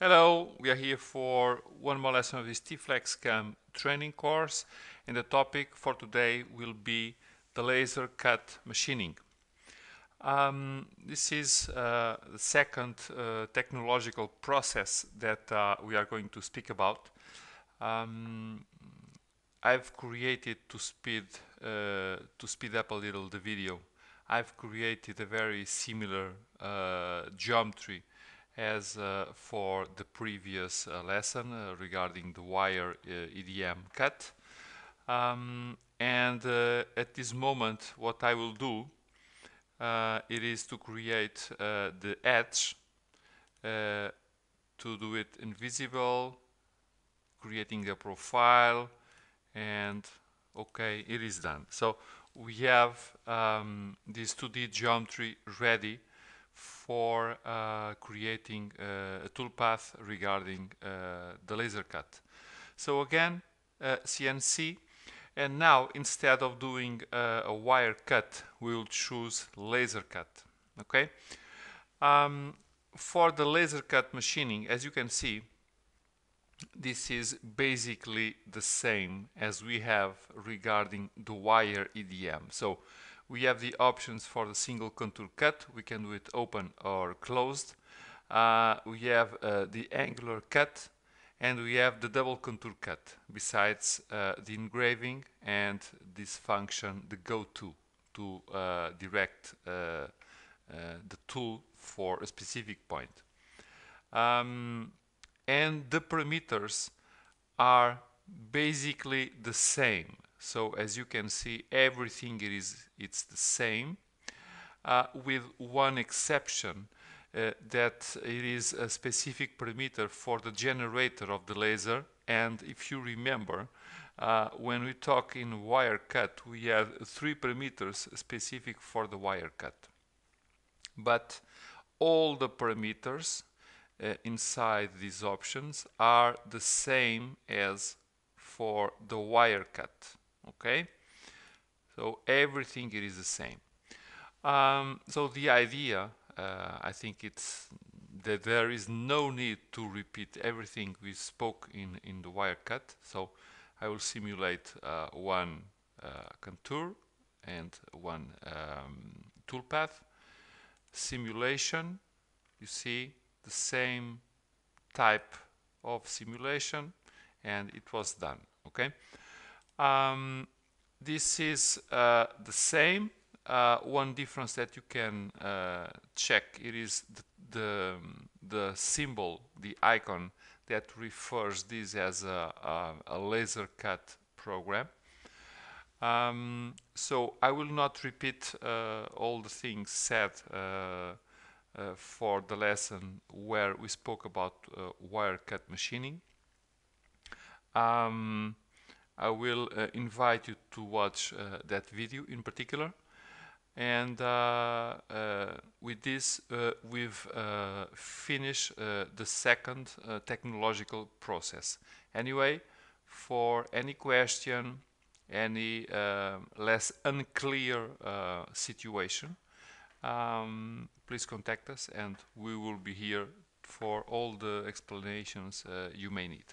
Hello, we are here for one more lesson of this T-Flex training course and the topic for today will be the laser cut machining. Um, this is uh, the second uh, technological process that uh, we are going to speak about. Um, I've created to speed uh, to speed up a little the video. I've created a very similar uh, geometry as uh, for the previous uh, lesson uh, regarding the wire EDM cut. Um, and at this moment, what I will do it is to create the edge to do it invisible, creating a profile, and okay, it is done. So we have um, this 2D geometry ready for uh, creating uh, a toolpath regarding uh, the laser cut. So again, CNC, uh, and now instead of doing a wire cut, we'll choose laser cut, okay? Um, for the laser cut machining, as you can see, this is basically the same as we have regarding the wire EDM. So we have the options for the single contour cut. We can do it open or closed. Uh, we have uh, the angular cut and we have the double contour cut besides uh, the engraving and this function, the go-to, to, uh, direct uh, uh, the tool for a specific point. Um, and the parameters are basically the same. So as you can see, everything is it's the same, uh, with one exception, uh, that it is a specific parameter for the generator of the laser. And if you remember, uh, when we talk in wire cut, we have three parameters specific for the wire cut. But all the parameters uh, inside these options are the same as for the wire cut okay? So everything is the same. Um, so the idea, uh, I think it's that there is no need to repeat everything we spoke in, in the cut. So I will simulate uh, one uh, contour and one um, toolpath. Simulation, you see the same type of simulation and it was done, okay? Um, this is uh, the same. Uh, one difference that you can uh, check it is the, the, the symbol, the icon that refers this as a, a, a laser cut program. Um, so I will not repeat uh, all the things said uh, uh, for the lesson where we spoke about wire cut machining. Um, I will uh, invite you to watch uh, that video in particular. And uh, uh, with this, uh, we've finished the second technological process. Anyway, for any question, any less unclear situation, um, please contact us and we will be here for all the explanations you may need.